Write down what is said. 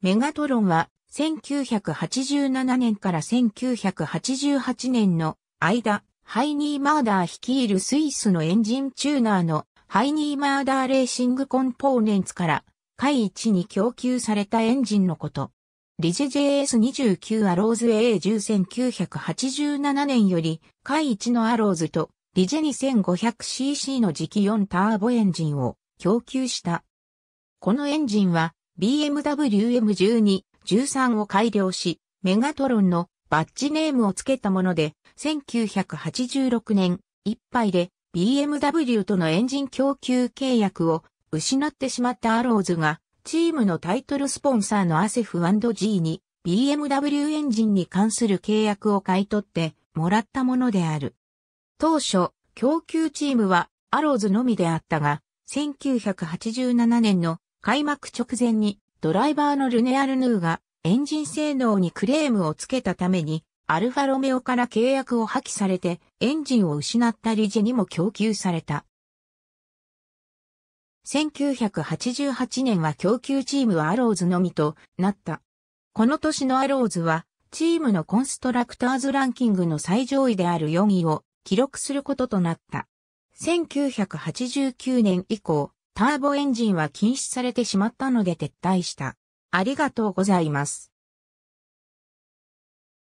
メガトロンは1987年から1988年の間、ハイニー・マーダー率いるスイスのエンジンチューナーのハイニー・マーダー・レーシング・コンポーネンツから、海1に供給されたエンジンのこと。リジェ JS29 アローズ A10987 年より、海1のアローズと、リジェ 2500cc の磁気4ターボエンジンを供給した。このエンジンは、BMW M12、13を改良し、メガトロンのバッジネームを付けたもので、1986年いっぱいで BMW とのエンジン供給契約を失ってしまったアローズが、チームのタイトルスポンサーのアセフ &G に BMW エンジンに関する契約を買い取ってもらったものである。当初、供給チームはアローズのみであったが、1987年の開幕直前にドライバーのルネアルヌーがエンジン性能にクレームをつけたためにアルファロメオから契約を破棄されてエンジンを失ったリジェにも供給された。1988年は供給チームはアローズのみとなった。この年のアローズはチームのコンストラクターズランキングの最上位である4位を記録することとなった。1989年以降、ターボエンジンは禁止されてしまったので撤退した。ありがとうございます。